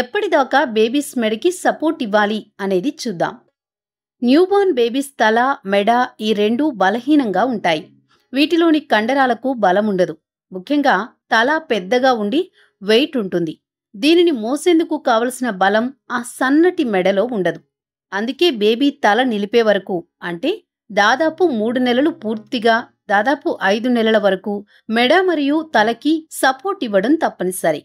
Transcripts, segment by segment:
ఎప్పటిదాకా బేబీస్ మెడకి సపోర్ట్ ఇవ్వాలి అనేది చూద్దాం న్యూబోర్న్ బేబీస్ తల మెడ ఈ రెండూ బలహీనంగా ఉంటాయి వీటిలోని కండరాలకు బలం ఉండదు ముఖ్యంగా తల పెద్దగా ఉండి వెయిట్ ఉంటుంది దీనిని మోసేందుకు కావలసిన బలం ఆ సన్నటి మెడలో ఉండదు అందుకే బేబీ తల నిలిపే వరకు అంటే దాదాపు మూడు నెలలు పూర్తిగా దాదాపు ఐదు నెలల వరకు మెడ మరియు తలకి సపోర్ట్ ఇవ్వడం తప్పనిసరి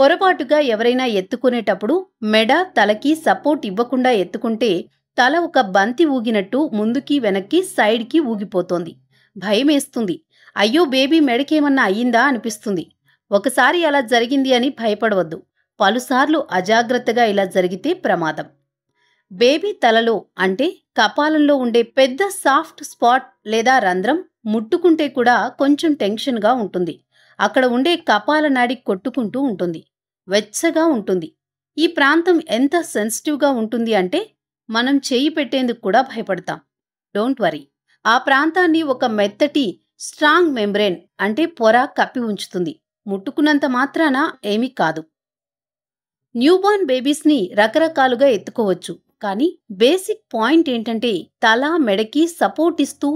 పొరపాటుగా ఎవరైనా ఎత్తుకునేటప్పుడు మెడ తలకి సపోర్ట్ ఇవ్వకుండా ఎత్తుకుంటే తల ఒక బంతి ఊగినట్టు ముందుకి వెనక్కి సైడ్కి ఊగిపోతోంది భయమేస్తుంది అయ్యో బేబీ మెడకేమన్నా అయ్యిందా అనిపిస్తుంది ఒకసారి అలా జరిగింది అని భయపడవద్దు పలుసార్లు అజాగ్రత్తగా ఇలా జరిగితే ప్రమాదం బేబీ తలలో అంటే కపాలంలో ఉండే పెద్ద సాఫ్ట్ స్పాట్ లేదా రంధ్రం ముట్టుకుంటే కూడా కొంచెం టెన్షన్గా ఉంటుంది అక్కడ ఉండే కపాల నాడి కొట్టుకుంటూ ఉంటుంది వెచ్చగా ఉంటుంది ఈ ప్రాంతం ఎంత సెన్సిటివ్గా ఉంటుంది అంటే మనం చేయి పెట్టేందుకు కూడా భయపడతాం డోంట్ వరీ ఆ ప్రాంతాన్ని ఒక మెత్తటి స్ట్రాంగ్ మెంబ్రేన్ అంటే పొర కప్పి ఉంచుతుంది ముట్టుకున్నంత మాత్రాన ఏమీ కాదు న్యూబార్న్ బేబీస్ని రకరకాలుగా ఎత్తుకోవచ్చు కానీ బేసిక్ పాయింట్ ఏంటంటే తల మెడకి సపోర్ట్ ఇస్తూ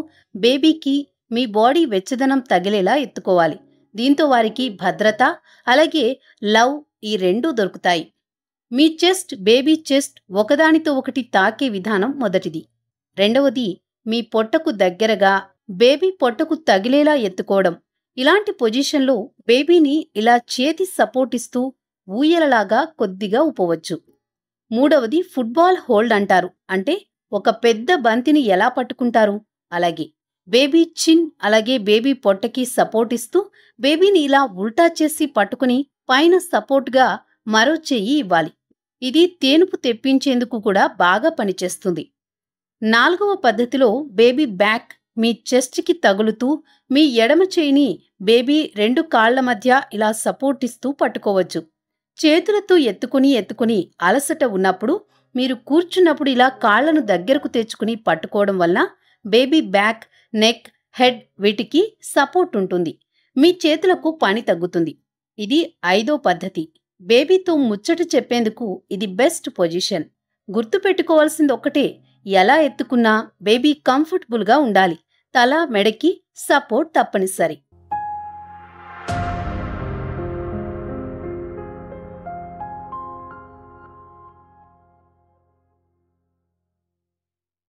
బేబీకి మీ బాడీ వెచ్చదనం తగిలేలా ఎత్తుకోవాలి దీంతో వారికి భద్రత అలాగే లవ్ ఈ రెండూ దొరుకుతాయి మీ చెస్ట్ బేబీ చెస్ట్ ఒకదానితో ఒకటి తాకే విధానం మొదటిది రెండవది మీ పొట్టకు దగ్గరగా బేబీ పొట్టకు తగిలేలా ఎత్తుకోవడం ఇలాంటి పొజిషన్లో బేబీని ఇలా చేతి సపోర్టిస్తూ ఊయలలాగా కొద్దిగా ఊపవచ్చు మూడవది ఫుట్బాల్ హోల్డ్ అంటారు అంటే ఒక పెద్ద బంతిని ఎలా పట్టుకుంటారు అలాగే బేబీ చిన్ అలాగే బేబీ పొట్టకి సపోర్ట్ ఇస్తూ బేబీని ఇలా ఉల్టా చేసి పట్టుకుని పైన సపోర్ట్గా మరో చెయ్యి ఇవ్వాలి ఇది తేనుపు తెప్పించేందుకు కూడా బాగా పనిచేస్తుంది నాలుగవ పద్ధతిలో బేబీ బ్యాక్ మీ చెస్ట్కి తగులుతూ మీ ఎడమ చేయిని బేబీ రెండు కాళ్ల మధ్య ఇలా సపోర్ట్ ఇస్తూ పట్టుకోవచ్చు చేతులతో ఎత్తుకుని ఎత్తుకుని అలసట ఉన్నప్పుడు మీరు కూర్చున్నప్పుడు ఇలా కాళ్లను దగ్గరకు తెచ్చుకుని పట్టుకోవడం వల్ల బేబీ బ్యాక్ నెక్ హెడ్ వీటికి సపోర్ట్ ఉంటుంది మీ చేతులకు పని తగ్గుతుంది ఇది ఐదో పద్ధతి బేబీతో ముచ్చట చెప్పేందుకు ఇది బెస్ట్ పొజిషన్ గుర్తుపెట్టుకోవాల్సింది ఒకటే ఎలా ఎత్తుకున్నా బేబీ కంఫర్టబుల్గా ఉండాలి తల మెడకి సపోర్ట్ తప్పనిసరి